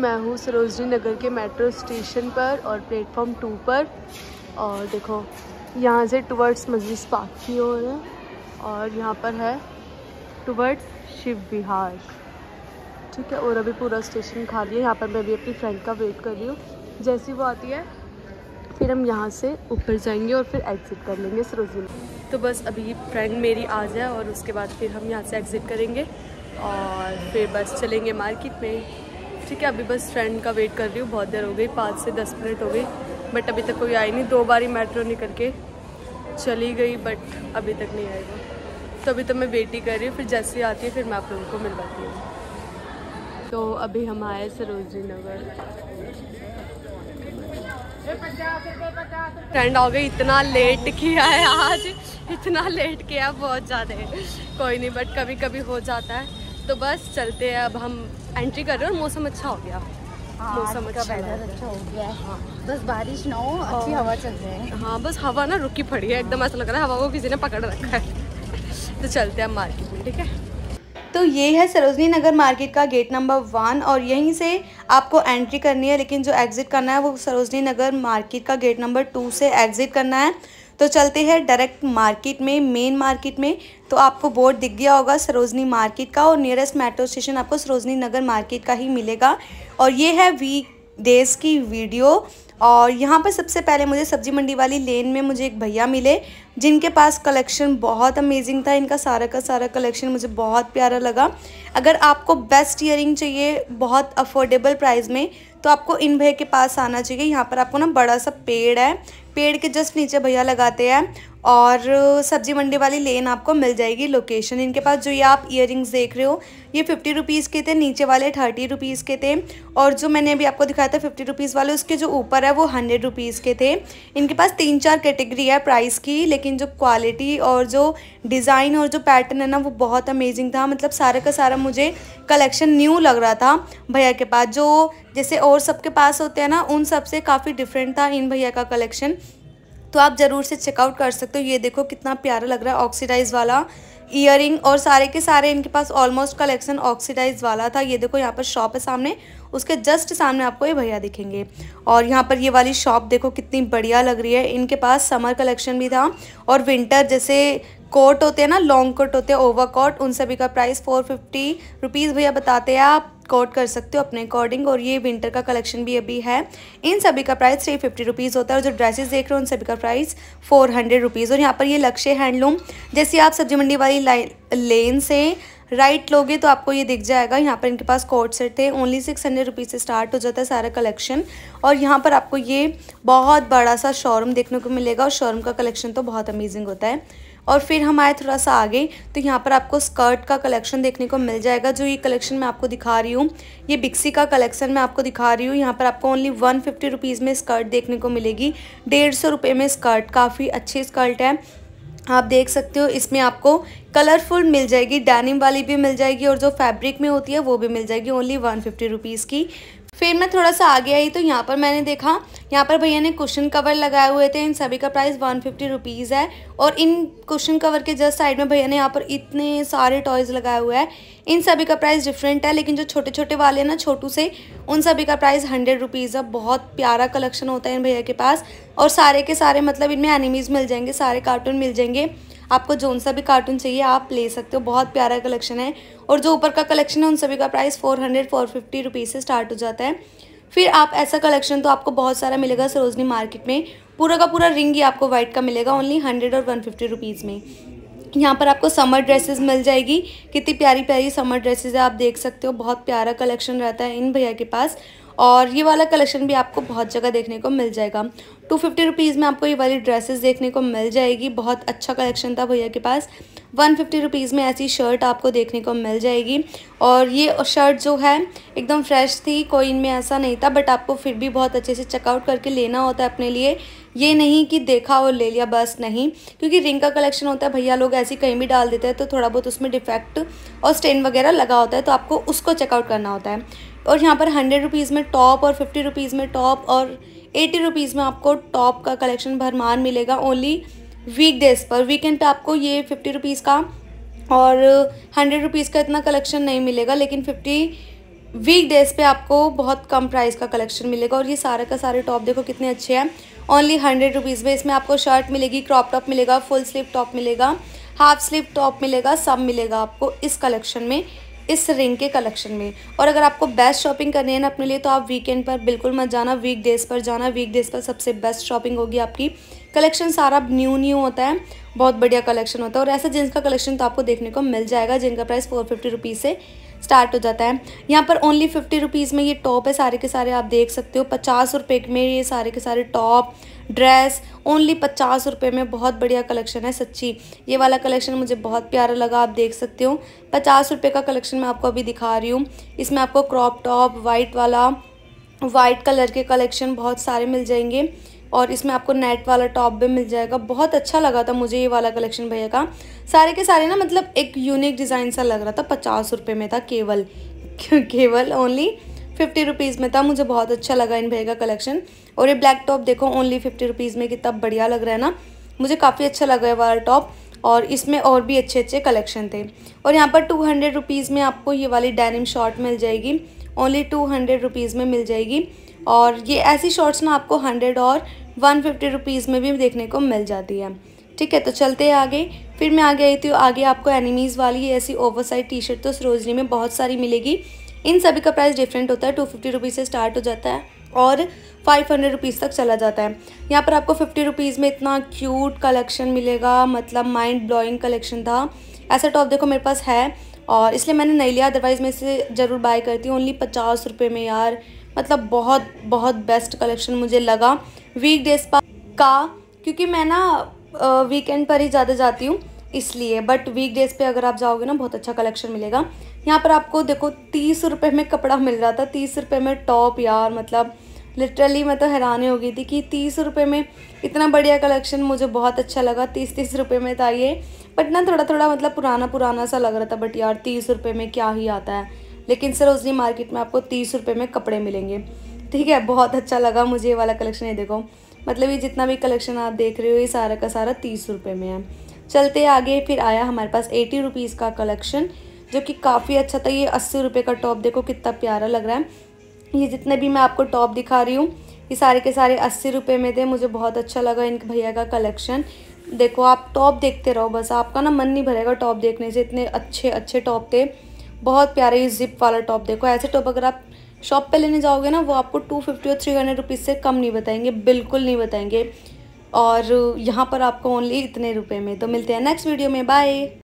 मैं हूँ सरोजनी नगर के मेट्रो स्टेशन पर और प्लेटफॉर्म टू पर और देखो यहाँ से टुवर्ड्स मस्जिद पार्क की ओर है और यहाँ पर है टुवर्ड्स शिव विहार ठीक है और अभी पूरा स्टेशन खाली है यहाँ पर मैं अभी अपनी फ्रेंड का वेट कर रही हूँ जैसी वो आती है फिर हम यहाँ से ऊपर जाएंगे और फिर एग्ज़िट कर लेंगे सरोजनी तो बस अभी फ्रेंड मेरी आ जाए और उसके बाद फिर हम यहाँ से एग्ज़िट करेंगे और फिर बस चलेंगे मार्केट में ठीक है अभी बस फ्रेंड का वेट कर रही हूँ बहुत देर हो गई पाँच से दस मिनट हो गई बट अभी तक कोई आई नहीं दो बारी मेट्रो निकल के चली गई बट अभी तक नहीं आई वो तो अभी तो मैं वेट ही कर रही हूँ फिर जैसे ही आती है फिर मैं आप लोगों को मिलवाती हूँ तो अभी हम आए सरोजनी नगर फ्रेंड आ गई इतना लेट किया है आज इतना लेट किया बहुत ज़्यादा कोई नहीं बट कभी कभी हो जाता है तो बस चलते हैं अब हम एंट्री कर रहे हैं और मौसम अच्छा हो गया हाँ, मौसम अच्छा अच्छा हो गया है हाँ। बस बारिश ना हो अच्छी हवा चल रही है हाँ बस हवा ना रुकी पड़ी है एकदम ऐसा लग रहा है हवा को किसी ने पकड़ रखा है तो चलते हैं मार्केट में ठीक है तो ये है सरोजनी नगर मार्केट का गेट नंबर वन और यहीं से आपको एंट्री करनी है लेकिन जो एग्ज़िट करना है वो सरोजनी नगर मार्केट का गेट नंबर टू से एग्ज़िट करना है तो चलते हैं डायरेक्ट मार्केट में मेन मार्केट में तो आपको बोर्ड दिख गया होगा सरोजनी मार्केट का और नियरेस्ट मेट्रो स्टेशन आपको सरोजनी नगर मार्केट का ही मिलेगा और ये है वीक डेज़ की वीडियो और यहाँ पर सबसे पहले मुझे सब्ज़ी मंडी वाली लेन में मुझे एक भैया मिले जिनके पास कलेक्शन बहुत अमेजिंग था इनका सारा का सारा कलेक्शन मुझे बहुत प्यारा लगा अगर आपको बेस्ट ईयरिंग चाहिए बहुत अफोर्डेबल प्राइस में तो आपको इन भैया के पास आना चाहिए यहाँ पर आपको ना बड़ा सा पेड़ है पेड़ के जस्ट नीचे भैया लगाते हैं और सब्ज़ी मंडी वाली लेन आपको मिल जाएगी लोकेशन इनके पास जो ये आप इयर देख रहे हो ये फिफ्टी रुपीज़ के थे नीचे वाले थर्टी रुपीज़ के थे और जो मैंने अभी आपको दिखाया था फिफ्टी रुपीज़ वाले उसके जो ऊपर है वो हंड्रेड रुपीज़ के थे इनके पास तीन चार कैटेगरी है प्राइस की लेकिन जो क्वालिटी और जो डिज़ाइन और जो पैटर्न है ना वो बहुत अमेजिंग था मतलब सारा का सारा मुझे कलेक्शन न्यू लग रहा था भैया के पास जो जैसे और सबके पास होते हैं ना उन सबसे काफ़ी डिफरेंट था इन भैया का कलेक्शन तो आप ज़रूर से चेकआउट कर सकते हो ये देखो कितना प्यारा लग रहा है ऑक्सीडाइज वाला ईयर और सारे के सारे इनके पास ऑलमोस्ट कलेक्शन ऑक्सीडाइज वाला था ये देखो यहाँ पर शॉप है सामने उसके जस्ट सामने आपको ये भैया दिखेंगे और यहाँ पर ये वाली शॉप देखो कितनी बढ़िया लग रही है इनके पास समर कलेक्शन भी था और विंटर जैसे कोट होते हैं ना लॉन्ग कोट होते हैं ओवर कोट उन सभी का प्राइस फोर फिफ्टी रुपीज़ भैया बताते हैं आप कोट कर सकते हो अपने अकॉर्डिंग और ये विंटर का कलेक्शन भी अभी है इन सभी का प्राइस थ्री फिफ्टी रुपीज़ होता है और जो ड्रेसेस देख रहे हो उन सभी का प्राइस फोर हंड्रेड रुपीज़ और यहाँ पर ये लक्ष्य हैंडलूम जैसे आप सब्जी मंडी वाली लेन से राइट लोगे तो आपको ये दिख जाएगा यहाँ पर इनके पास कोट सेट है ओनली सिक्स हंड्रेड रुपीज़ से स्टार्ट हो जाता है सारा कलेक्शन और यहाँ पर आपको ये बहुत बड़ा सा शोरूम देखने को मिलेगा और शोरूम का कलेक्शन तो बहुत अमेजिंग होता है और फिर हम आए थोड़ा सा आगे तो यहाँ पर आपको स्कर्ट का कलेक्शन देखने को मिल जाएगा जो ये कलेक्शन मैं आपको दिखा रही हूँ ये बिक्सी का कलेक्शन मैं आपको दिखा रही हूँ यहाँ पर आपको ओनली वन फिफ्टी रुपीज़ में स्कर्ट देखने को मिलेगी डेढ़ सौ रुपये में स्कर्ट काफ़ी अच्छी स्कर्ट है आप देख सकते हो इसमें आपको कलरफुल मिल जाएगी डैनिम वाली भी मिल जाएगी और जो फैब्रिक में होती है वो भी मिल जाएगी ओनली वन फिफ्टी रुपीज़ की फिर मैं थोड़ा सा आगे आई तो यहाँ पर मैंने देखा यहाँ पर भैया ने कुशन कवर लगाए हुए थे इन सभी का प्राइस वन फिफ्टी रुपीज़ है और इन कुशन कवर के जस्ट साइड में भैया ने यहाँ पर इतने सारे टॉयज़ लगाए हुए हैं इन सभी का प्राइस डिफरेंट है लेकिन जो छोटे छोटे वाले हैं ना छोटू से उन सभी का प्राइस हंड्रेड रुपीज़ है बहुत प्यारा कलेक्शन होता है इन भैया के पास और सारे के सारे मतलब इनमें एनिमीज़ मिल जाएंगे सारे कार्टून मिल जाएंगे आपको जोन सा भी कार्टून चाहिए आप ले सकते हो बहुत प्यारा कलेक्शन है और जो ऊपर का कलेक्शन है उन सभी का price four hundred four fifty rupees से स्टार्ट हो जाता है फिर आप ऐसा कलेक्शन तो आपको बहुत सारा मिलेगा सरोजनी मार्केट में पूरा का पूरा रिंग ही आपको वाइट का मिलेगा ओनली हंड्रेड और वन फिफ्टी रुपीज़ में यहाँ पर आपको समर ड्रेसेस मिल जाएगी कितनी प्यारी प्यारी समर ड्रेसेस है आप देख सकते हो बहुत प्यारा कलेक्शन रहता है इन भैया के पास और ये वाला कलेक्शन भी आपको बहुत जगह देखने को मिल जाएगा टू फिफ्टी रुपीज़ में आपको ये वाली ड्रेसेस देखने को मिल जाएगी बहुत अच्छा कलेक्शन था भैया के पास वन फिफ्टी रुपीज़ में ऐसी शर्ट आपको देखने को मिल जाएगी और ये शर्ट जो है एकदम फ्रेश थी कोई इनमें ऐसा नहीं था बट आपको फिर भी बहुत अच्छे से चेकआउट करके लेना होता है अपने लिए ये नहीं कि देखा और ले लिया बस नहीं क्योंकि रिंग का कलेक्शन होता है भैया लोग ऐसी कहीं भी डाल देते हैं तो थोड़ा बहुत उसमें डिफेक्ट और स्टेन वगैरह लगा होता है तो आपको उसको चेकआउट करना होता है और यहाँ पर हंड्रेड रुपीज़ में टॉप और फिफ्टी रुपीज़ में टॉप और एटी रुपीज़ में आपको टॉप का कलेक्शन भरमार मिलेगा ओनली वीकडेज़ पर वीकेंड पे आपको ये फिफ्टी रुपीज़ का और हंड्रेड रुपीज़ का इतना कलेक्शन नहीं मिलेगा लेकिन फिफ्टी वीक डेज़ पे आपको बहुत कम प्राइस का कलेक्शन मिलेगा और ये सारे का सारे टॉप देखो कितने अच्छे हैं ओनली हंड्रेड रुपीज़ में इसमें आपको शर्ट मिलेगी क्रॉप टॉप मिलेगा फुल स्लीव टॉप मिलेगा हाफ स्लीव टॉप मिलेगा सब मिलेगा आपको इस कलेक्शन में इस रिंग के कलेक्शन में और अगर आपको बेस्ट शॉपिंग करनी है ना अपने लिए तो आप वीकेंड पर बिल्कुल मत जाना वीक डेज़ पर जाना वीक डेज़ पर सबसे बेस्ट शॉपिंग होगी आपकी कलेक्शन सारा न्यू न्यू होता है बहुत बढ़िया कलेक्शन होता है और ऐसा जीन्स का कलेक्शन तो आपको देखने को मिल जाएगा जिनका प्राइस फोर फिफ्टी रुपीज़ से स्टार्ट हो जाता है यहाँ पर ओनली फिफ्टी रुपीज़ में ये टॉप है सारे के सारे आप देख सकते हो पचास रुपये में ये सारे के सारे टॉप ड्रेस ओनली पचास रुपये में बहुत बढ़िया कलेक्शन है सच्ची ये वाला कलेक्शन मुझे बहुत प्यारा लगा आप देख सकते हो पचास रुपये का कलेक्शन मैं आपको अभी दिखा रही हूँ इसमें आपको क्रॉप टॉप वाइट वाला वाइट कलर के कलेक्शन बहुत सारे मिल जाएंगे और इसमें आपको नेट वाला टॉप भी मिल जाएगा बहुत अच्छा लगा था मुझे ये वाला कलेक्शन भैया का सारे के सारे ना मतलब एक यूनिक डिज़ाइन सा लग रहा था पचास रुपये में था केवल केवल ओनली फिफ्टी रुपीज़ में था मुझे बहुत अच्छा लगा इन भैया का कलेक्शन और ये ब्लैक टॉप देखो ओनली फिफ्टी रुपीज़ में कितना बढ़िया लग रहा है ना मुझे काफ़ी अच्छा लगा ये वाला टॉप और इसमें और भी अच्छे अच्छे कलेक्शन थे और यहाँ पर टू हंड्रेड रुपीज़ में आपको ये वाली डैनिम शॉर्ट मिल जाएगी ओनली टू हंड्रेड रुपीज़ में मिल जाएगी और ये ऐसी शॉर्ट्स ना आपको हंड्रेड और वन फिफ्टी रुपीज़ में भी देखने को मिल जाती है ठीक है तो चलते हैं आगे फिर मैं आगे आई थी आगे आपको एनिमीज़ वाली ऐसी ओवर साइज टी शर्ट तो सरोजनी में बहुत सारी मिलेगी इन सभी का प्राइस डिफरेंट होता है टू फिफ्टी रुपीज़ से स्टार्ट हो जाता है और फाइव हंड्रेड रुपीज़ तक चला जाता है यहाँ पर आपको फिफ्टी रुपीज़ में इतना क्यूट कलेक्शन मिलेगा मतलब माइंड ब्लोइंग कलेक्शन था ऐसा टॉप देखो मेरे पास है और इसलिए मैंने नहीं लिया अदरवाइज़ मैं इसे ज़रूर बाय करती हूँ ओनली पचास रुपये में यार मतलब बहुत बहुत बेस्ट कलेक्शन मुझे लगा वीक डेज का क्योंकि मैं ना वीकेंड पर ही ज़्यादा जाती हूँ इसलिए बट वीक डेज़ पे अगर आप जाओगे ना बहुत अच्छा कलेक्शन मिलेगा यहाँ पर आपको देखो तीस रुपये में कपड़ा मिल रहा था तीस रुपये में टॉप यार मतलब लिटरली मैं तो हैरानी हो गई थी कि तीस रुपये में इतना बढ़िया कलेक्शन मुझे बहुत अच्छा लगा तीस तीस रुपये में था ये बट ना थोड़ा थोड़ा मतलब पुराना पुराना सा लग रहा था बट यार तीस रुपये में क्या ही आता है लेकिन सरोजनी मार्केट में आपको तीस रुपये में कपड़े मिलेंगे ठीक है बहुत अच्छा लगा मुझे ये वाला कलेक्शन ये देखो मतलब ये जितना भी कलेक्शन आप देख रहे हो ये सारा का सारा तीस रुपये में है चलते आगे फिर आया हमारे पास एटी रुपीज़ का कलेक्शन जो कि काफ़ी अच्छा था ये अस्सी रुपये का टॉप देखो कितना प्यारा लग रहा है ये जितने भी मैं आपको टॉप दिखा रही हूँ ये सारे के सारे अस्सी रुपये में थे मुझे बहुत अच्छा लगा इनके भैया का कलेक्शन देखो आप टॉप देखते रहो बस आपका ना मन नहीं भरेगा टॉप देखने से इतने अच्छे अच्छे टॉप थे बहुत प्यारे ये जिप वाला टॉप देखो ऐसे टॉप अगर आप शॉप पे लेने जाओगे ना वो आपको टू फिफ्टी और थ्री हंड्रेड रुपीज़ से कम नहीं बताएंगे बिल्कुल नहीं बताएंगे और यहाँ पर आपको ओनली इतने रुपए में तो मिलते हैं नेक्स्ट वीडियो में बाय